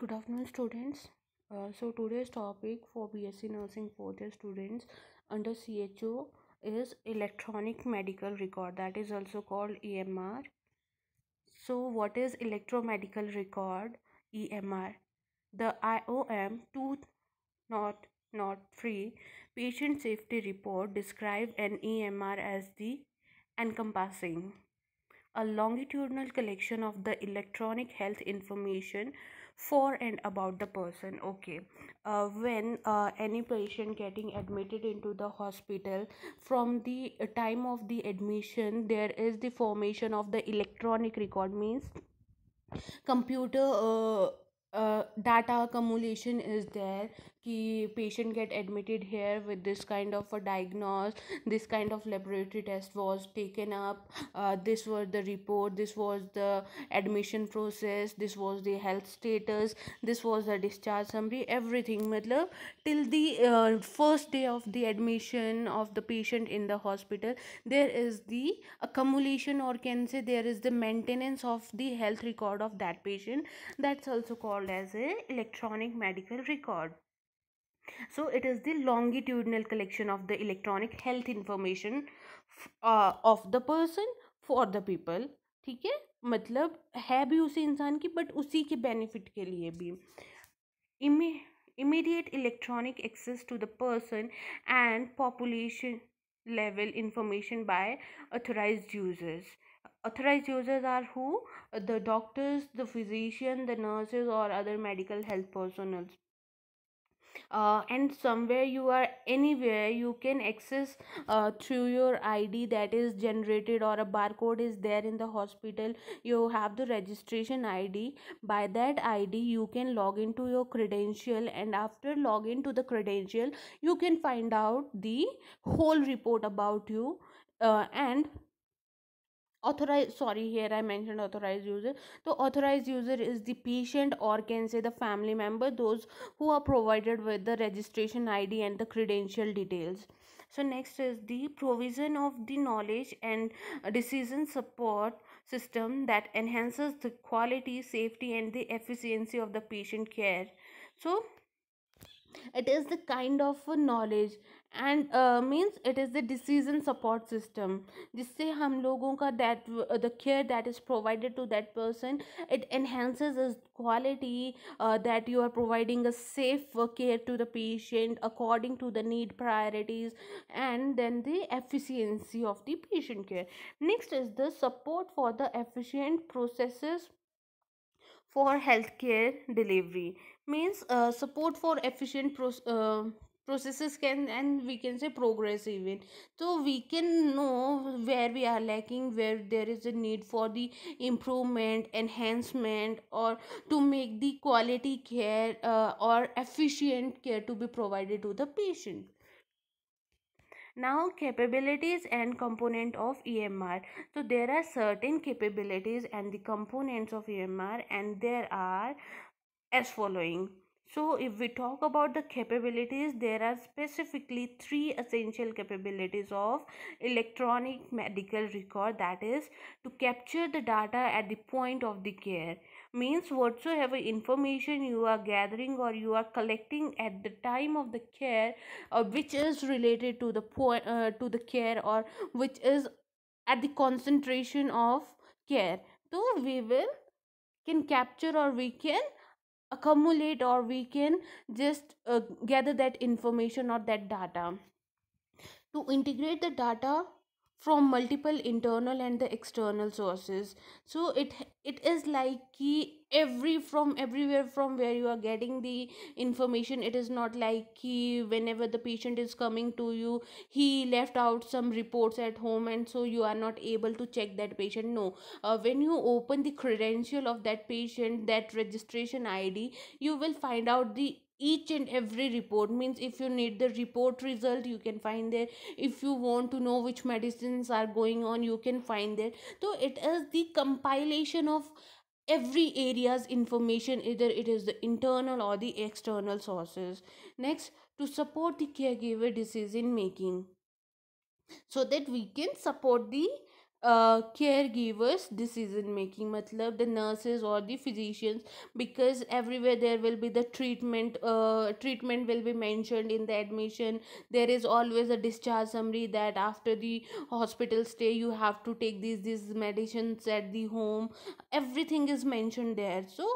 good afternoon students uh, so today's topic for bsc nursing fourth year students under cho is electronic medical record that is also called emr so what is electromedical record emr the iom 2 not not 3 patient safety report described an emr as the encompassing a longitudinal collection of the electronic health information for and about the person okay uh, when uh, any patient getting admitted into the hospital from the time of the admission there is the formation of the electronic record means computer uh, uh, data accumulation is there कि patient get admitted here with this kind of a diagnosis. this kind of laboratory test was taken up uh, this was the report this was the admission process this was the health status this was the discharge summary everything matlab till the uh, first day of the admission of the patient in the hospital there is the accumulation or can say there is the maintenance of the health record of that patient that's also called as a electronic medical record so it is the longitudinal collection of the electronic health information of the person for the people ठीक है मतलब है भी उसी इंसान की but उसी के बेनिफिट के लिए भी immediate electronic access to the person and population level information by authorise users authorise users are who the doctors the physician the nurses और other medical health personnels uh, and somewhere you are anywhere you can access uh, through your id that is generated or a barcode is there in the hospital you have the registration id by that id you can log into your credential and after login to the credential you can find out the whole report about you uh, and authorized sorry here i mentioned authorized user so authorized user is the patient or can say the family member those who are provided with the registration id and the credential details so next is the provision of the knowledge and decision support system that enhances the quality safety and the efficiency of the patient care so it is the kind of knowledge and means it is the decision support system जिससे हम लोगों का that the care that is provided to that person it enhances is quality that you are providing a safe care to the patient according to the need priorities and then the efficiency of the patient care next is the support for the efficient processes for healthcare delivery means uh, support for efficient pro- uh, processes can and we can say progress even so we can know where we are lacking where there is a need for the improvement enhancement or to make the quality care uh, or efficient care to be provided to the patient now capabilities and component of emr so there are certain capabilities and the components of emr and there are as following so if we talk about the capabilities there are specifically three essential capabilities of electronic medical record that is to capture the data at the point of the care means whatsoever information you are gathering or you are collecting at the time of the care or uh, which is related to the point uh, to the care or which is at the concentration of care so we will can capture or we can accumulate or we can just uh, gather that information or that data to integrate the data from multiple internal and the external sources so it it is like key every from everywhere from where you are getting the information it is not like key whenever the patient is coming to you he left out some reports at home and so you are not able to check that patient no uh, when you open the credential of that patient that registration id you will find out the each and every report means if you need the report result you can find there if you want to know which medicines are going on you can find there so it is the compilation of every area's information either it is the internal or the external sources next to support the caregiver decision making so that we can support the caregivers decision making matlab the nurses or the physicians because everywhere there will be the treatment uh, treatment will be mentioned in the admission there is always a discharge summary that after the hospital stay you have to take these these medicines at the home everything is mentioned there so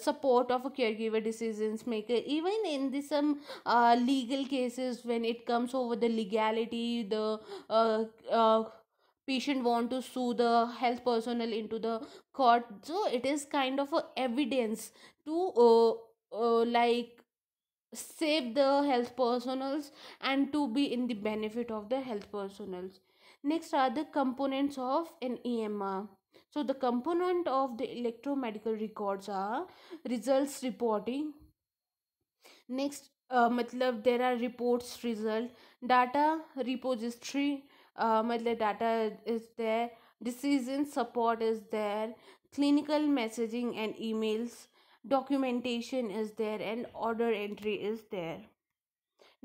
support of a caregiver decisions maker even in the some uh, legal cases when it comes over the legality the uh, uh, patient want to sue the health personnel into the court so it is kind of a evidence to uh, uh, like save the health personals and to be in the benefit of the health personals next are the components of an emr so the component of the electromedical records are results reporting next uh, matlab there are reports result data repository मतलब data is there decision support is there clinical messaging and emails documentation is there and order entry is there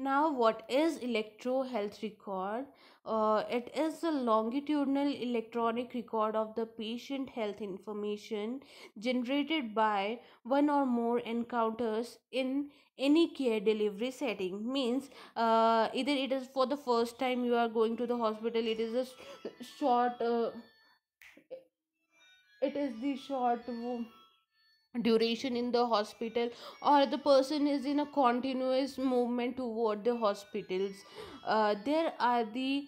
now, what is electro health record? Uh, it is the longitudinal electronic record of the patient health information generated by one or more encounters in any care delivery setting. Means, uh, either it is for the first time you are going to the hospital, it is a short, uh, it is the short duration in the hospital or the person is in a continuous movement toward the hospitals uh, there are the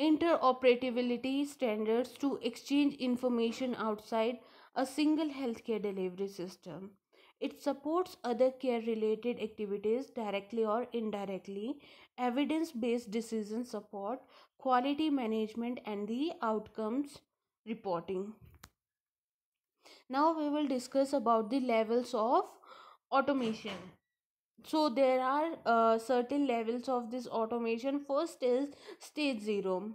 interoperability standards to exchange information outside a single healthcare delivery system it supports other care related activities directly or indirectly evidence based decision support quality management and the outcomes reporting now we will discuss about the levels of automation so there are uh, certain levels of this automation first is stage 0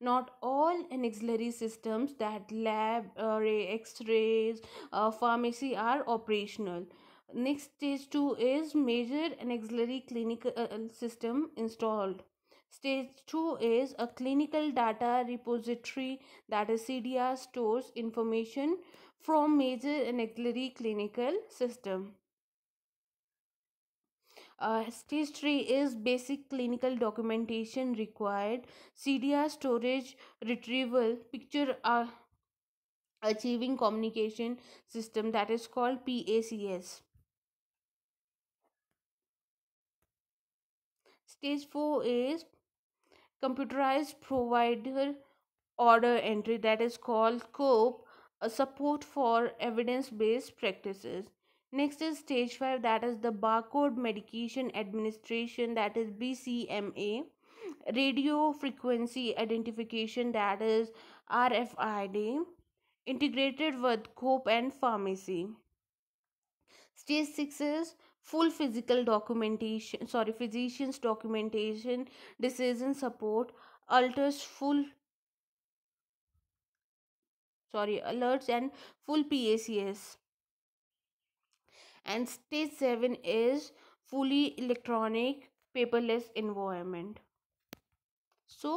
not all auxiliary systems that lab array uh, x-rays uh, pharmacy are operational next stage 2 is major auxiliary clinical uh, uh, system installed stage 2 is a clinical data repository that is cdr stores information from major and axillary clinical system. Uh, stage 3 is basic clinical documentation required, CDR storage, retrieval, picture uh, achieving communication system that is called PACS. Stage 4 is computerized provider order entry that is called COPE a support for evidence based practices. Next is stage 5 that is the barcode medication administration that is BCMA radio frequency identification that is RFID integrated with COPE and pharmacy. Stage 6 is full physical documentation sorry physicians documentation decision support alters full sorry alerts and full PACS and stage 7 is fully electronic paperless environment so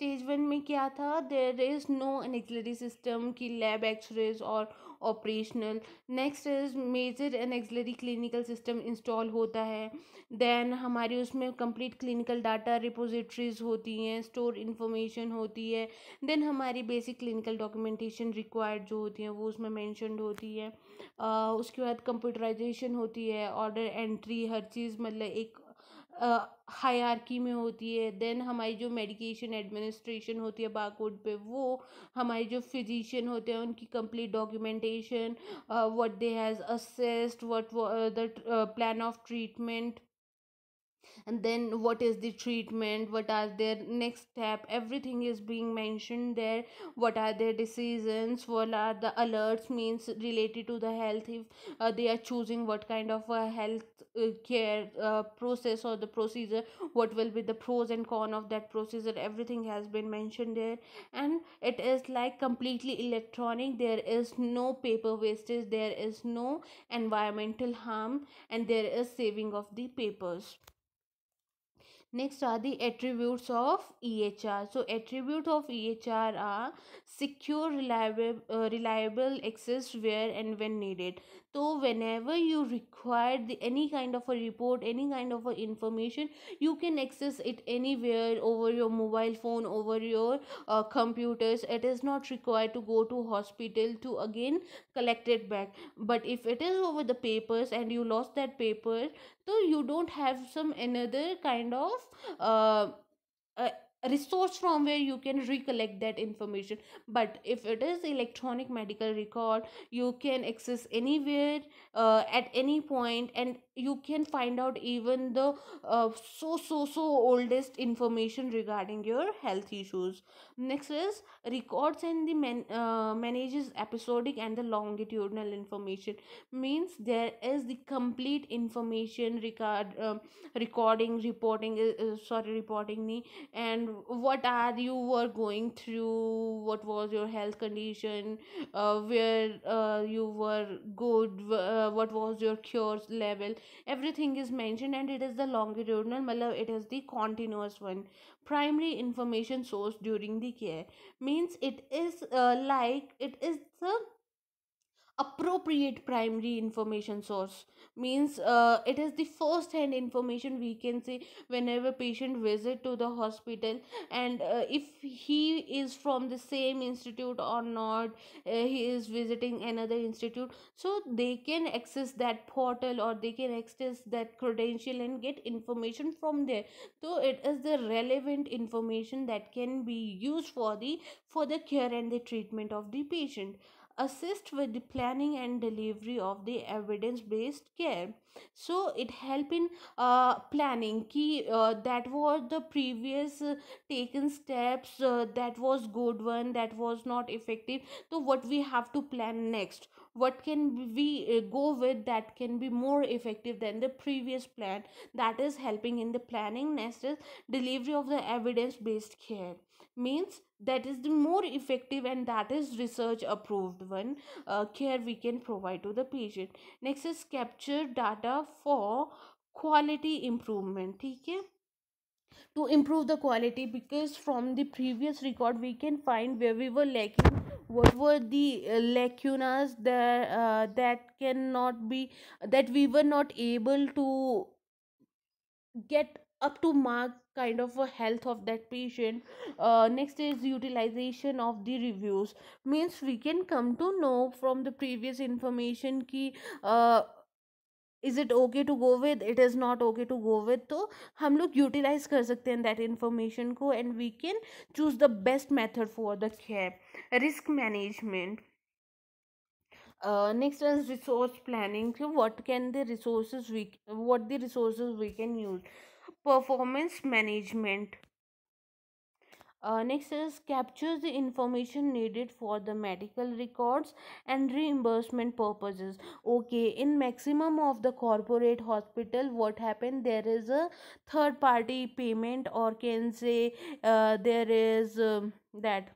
stage one में क्या था there is no ancillary system की lab x-rays और operational next is major and ancillary clinical system install होता है then हमारी उसमें complete clinical data repositories होती हैं स्टोर इंफॉर्मेशन होती है देन हमारी बेसिक क्लिनिकल डॉक्यूमेंटेशन रिक्वायर्ड जो होती हैं वो उसमें मैंशनड होती है uh, उसके बाद कंप्यूटराइजेशन होती है ऑर्डर एंट्री हर चीज़ मतलब एक हायरार्की में होती है देन हमारी जो मेडिकेशन एडमिनिस्ट्रेशन होती है बारकोड पे वो हमारे जो फिजिशियन होते हैं उनकी complete documentation what they has assessed what the plan of treatment and then what is the treatment what are their next step everything is being mentioned there what are their decisions what are the alerts means related to the health if uh, they are choosing what kind of a health Uh, care uh, process or the procedure what will be the pros and cons of that procedure everything has been mentioned there and it is like completely electronic there is no paper wastage there is no environmental harm and there is saving of the papers Next are the attributes of EHR. So attribute of EHR are secure, reliable, uh, reliable access where and when needed. So whenever you require the, any kind of a report, any kind of a information, you can access it anywhere over your mobile phone, over your uh, computers. It is not required to go to hospital to again collect it back. But if it is over the papers and you lost that paper, so you don't have some another kind of uh, uh, resource from where you can recollect that information but if it is electronic medical record you can access anywhere uh, at any point and you can find out even the uh, so so so oldest information regarding your health issues next is records and the man, uh, manages episodic and the longitudinal information means there is the complete information regard um, recording reporting uh, uh, sorry reporting me and what are you were going through what was your health condition uh, where uh, you were good uh, what was your cures level everything is mentioned and it is the longitudinal matlab it is the continuous one primary information source during the care means it is uh, like it is the appropriate primary information source means uh, it is the first hand information we can say whenever patient visit to the hospital and uh, if he is from the same institute or not uh, he is visiting another institute so they can access that portal or they can access that credential and get information from there so it is the relevant information that can be used for the for the care and the treatment of the patient assist with the planning and delivery of the evidence based care so it help in uh, planning ki uh, that was the previous uh, taken steps uh, that was good one that was not effective so what we have to plan next what can we uh, go with that can be more effective than the previous plan that is helping in the planning next is delivery of the evidence based care means that is the more effective and that is research approved one uh, care we can provide to the patient next is capture data data for quality improvement ठीक है to improve the quality because from the previous record we can find way we were lacking what were the lacunae that can not be that we were not able to get up to mark kind of health of that patient next is utilisation of the reviews means we can come to know from the previous information की is it okay to go with it is not okay to go with तो हम लोग utilise कर सकते हैं that information को and we can choose the best method for the care risk management next is resource planning so what can the resources we what the resources we can use performance management uh, next is captures the information needed for the medical records and reimbursement purposes. Okay, in maximum of the corporate hospital, what happened? There is a third party payment, or can say uh, there is um, that.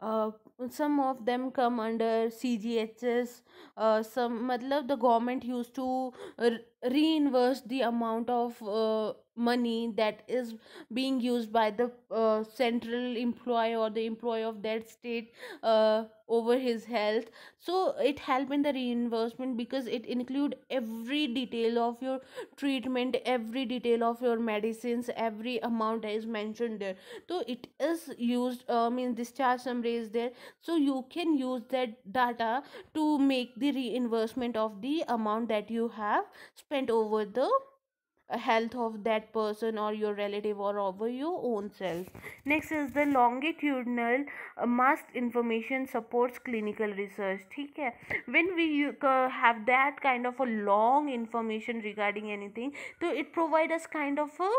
Uh, some of them come under CGHS. Uh, some, matlab, the government used to uh, reinverse the amount of uh, money that is being used by the uh, central employee or the employee of that state uh, over his health so it help in the reimbursement because it include every detail of your treatment every detail of your medicines every amount is mentioned there so it is used uh, means discharge summary is there so you can use that data to make the reimbursement of the amount that you have spent over the uh, health of that person or your relative or over your own self next is the longitudinal uh, mass information supports clinical research Okay, when we uh, have that kind of a long information regarding anything so it provide us kind of a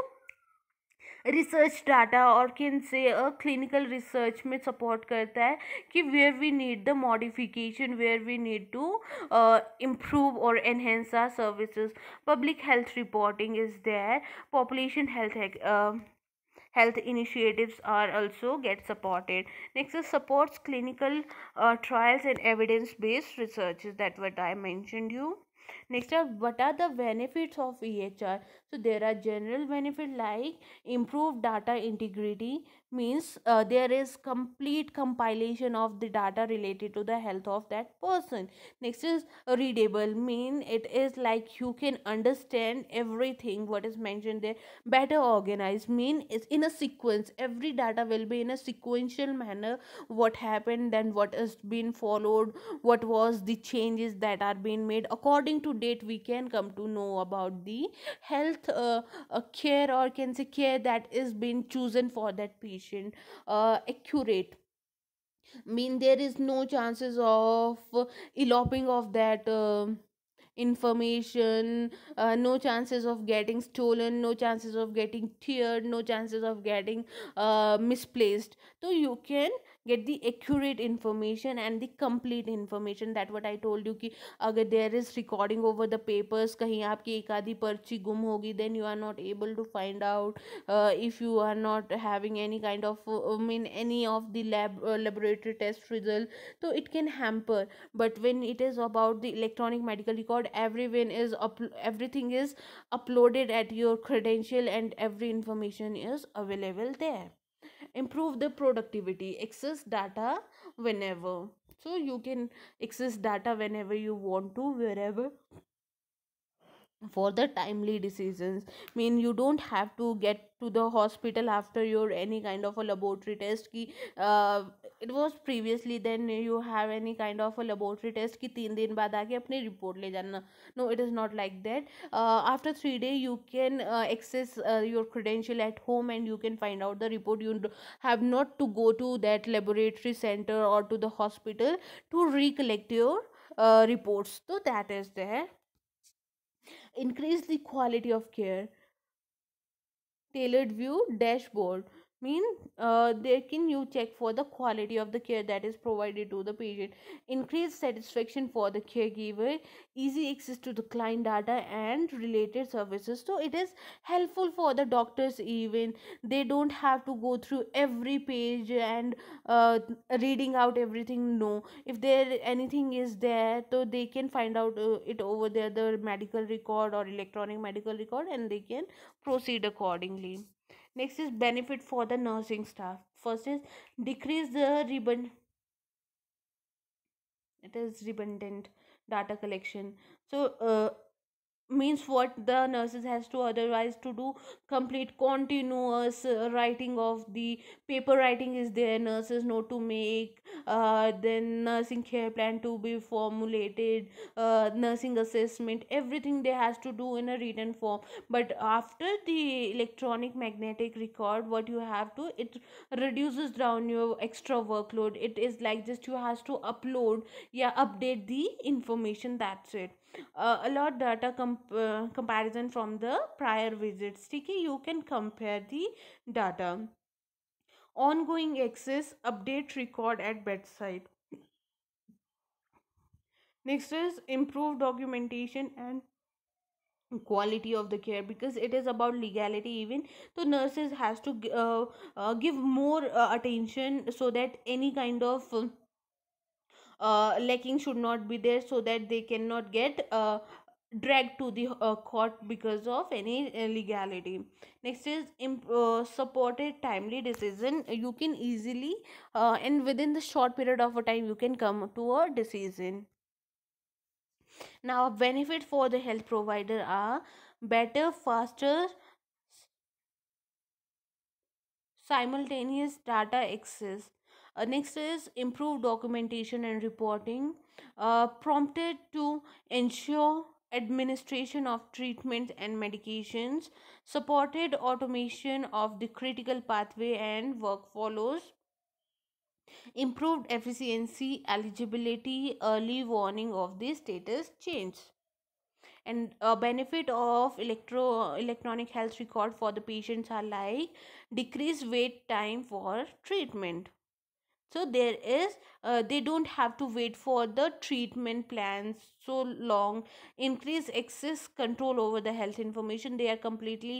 research data और किन से clinical research में support करता है कि where we need the modification where we need to improve और enhance our services public health reporting is there population health health initiatives are also get supported next is supports clinical trials and evidence based research that what I mention you next up what are the benefits of ehr so there are general benefit like improved data integrity means uh, there is complete compilation of the data related to the health of that person next is readable mean it is like you can understand everything what is mentioned there better organized mean is in a sequence every data will be in a sequential manner what happened then what has been followed what was the changes that are being made according to date we can come to know about the health uh, uh, care or can say care that is being chosen for that patient uh, accurate mean there is no chances of eloping of that um, information uh, no chances of getting stolen no chances of getting teared no chances of getting uh, misplaced so you can get the accurate information and the complete information that what i told you ki agar there is recording over the papers kahin aapki ek parchi gum hogi then you are not able to find out uh, if you are not having any kind of uh, i mean any of the lab uh, laboratory test result so it can hamper but when it is about the electronic medical record everyone is up everything is uploaded at your credential and every information is available there improve the productivity access data whenever so you can access data whenever you want to wherever for the timely decisions mean you don't have to get to the hospital after your any kind of a laboratory test ki uh, it was previously then you have any kind of laboratory test कि तीन दिन बाद आके अपनी report ले जाना no it is not like that after three day you can access your credential at home and you can find out the report you have not to go to that laboratory centre और to the hospital to recollect your reports तो that is the increase the quality of care tailored view dashboard mean uh, they can you check for the quality of the care that is provided to the patient increased satisfaction for the caregiver easy access to the client data and related services so it is helpful for the doctors even they don't have to go through every page and uh, reading out everything no if there anything is there so they can find out uh, it over there the medical record or electronic medical record and they can proceed accordingly next is benefit for the nursing staff first is decrease the ribbon it is redundant data collection so uh, means what the nurses has to otherwise to do complete continuous uh, writing of the paper writing is there nurses know to make uh, then nursing care plan to be formulated uh, nursing assessment everything they has to do in a written form but after the electronic magnetic record what you have to it reduces down your extra workload it is like just you has to upload yeah update the information that's it uh, a lot data comp uh, comparison from the prior visits Okay, you can compare the data ongoing access update record at bedside next is improved documentation and quality of the care because it is about legality even so nurses has to uh, uh, give more uh, attention so that any kind of uh, lacking should not be there so that they cannot get uh, dragged to the uh, court because of any legality next is uh, supported timely decision you can easily uh, and within the short period of a time you can come to a decision now benefit for the health provider are better faster simultaneous data access uh, next is improved documentation and reporting, uh, prompted to ensure administration of treatments and medications, supported automation of the critical pathway and workflows, improved efficiency, eligibility, early warning of the status change and a uh, benefit of electro electronic health record for the patients are like decreased wait time for treatment so there is uh, they don't have to wait for the treatment plans so long increase access control over the health information they are completely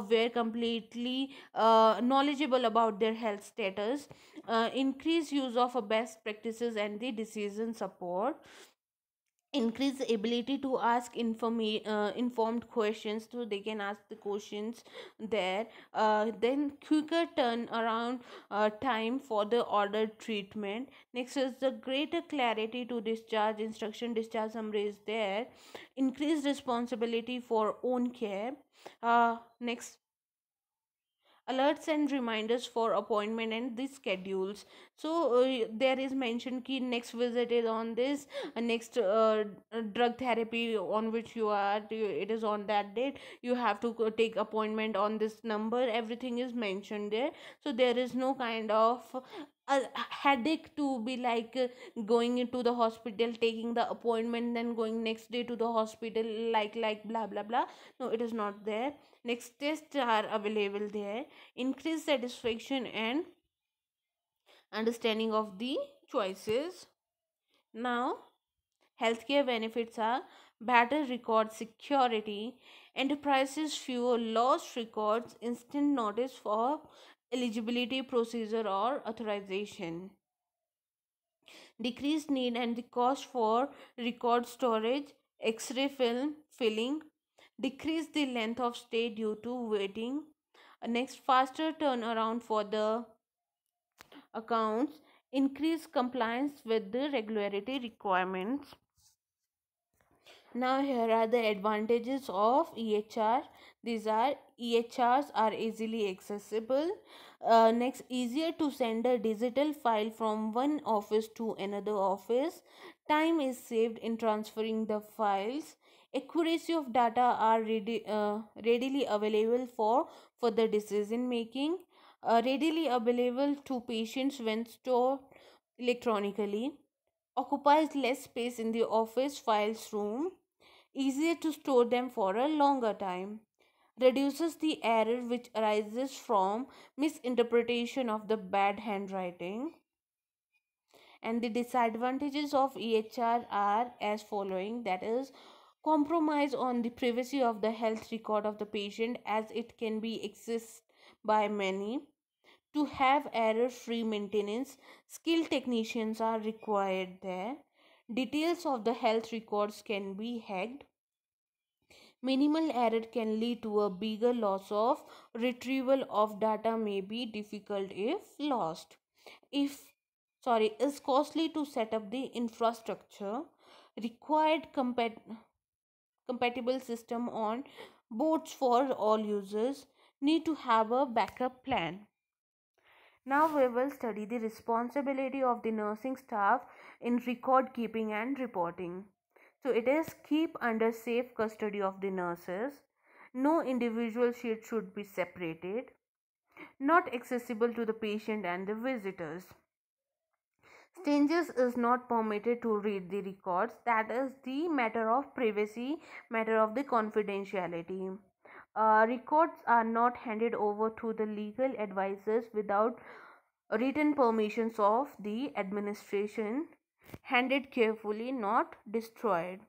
aware completely uh, knowledgeable about their health status uh, increase use of best practices and the decision support increase the ability to ask informa- uh, informed questions so they can ask the questions there uh, then quicker turnaround uh, time for the ordered treatment next is the greater clarity to discharge instruction discharge summary is there increased responsibility for own care uh, next alerts and reminders for appointment and the schedules so uh, there is mentioned key next visit is on this uh, next uh, drug therapy on which you are it is on that date you have to uh, take appointment on this number everything is mentioned there so there is no kind of a headache to be like uh, going into the hospital taking the appointment then going next day to the hospital like like blah blah blah no it is not there next tests are available there increase satisfaction and understanding of the choices now healthcare benefits are better record security enterprises fewer lost records instant notice for eligibility procedure or authorization decreased need and the cost for record storage x-ray film filling decrease the length of stay due to waiting next faster turnaround for the accounts increase compliance with the regularity requirements now here are the advantages of EHR. These are EHRs are easily accessible. Uh, next, easier to send a digital file from one office to another office. Time is saved in transferring the files. Accuracy of data are ready, uh, readily available for further decision making. Uh, readily available to patients when stored electronically occupies less space in the office files room easier to store them for a longer time reduces the error which arises from misinterpretation of the bad handwriting and the disadvantages of EHR are as following that is compromise on the privacy of the health record of the patient as it can be accessed by many to have error free maintenance skilled technicians are required there details of the health records can be hacked minimal error can lead to a bigger loss of retrieval of data may be difficult if lost if sorry is costly to set up the infrastructure required compat compatible system on boards for all users need to have a backup plan now we will study the responsibility of the nursing staff in record keeping and reporting so it is keep under safe custody of the nurses. No individual sheet should be separated. Not accessible to the patient and the visitors. Strangers is not permitted to read the records. That is the matter of privacy, matter of the confidentiality. Uh, records are not handed over to the legal advisors without written permissions of the administration handled carefully, not destroyed.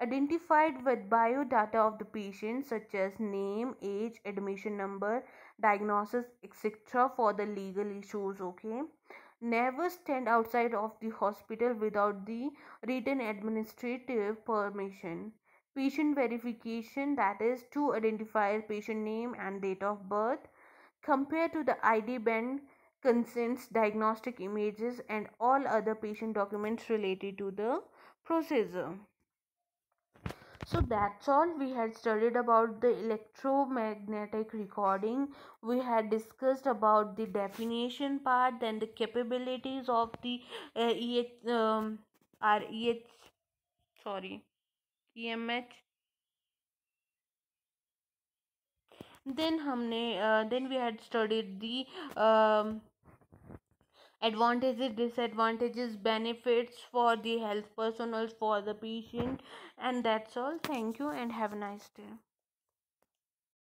Identified with biodata of the patient such as name, age, admission number, diagnosis, etc. for the legal issues, okay. Never stand outside of the hospital without the written administrative permission patient verification that is to identify patient name and date of birth compare to the id band consents, diagnostic images and all other patient documents related to the procedure. So that's all we had studied about the electromagnetic recording. We had discussed about the definition part then the capabilities of the uh, EH, um, REH, sorry, EMH. Then uh, then we had studied the um, advantages disadvantages benefits for the health personals for the patient and that's all thank you and have a nice day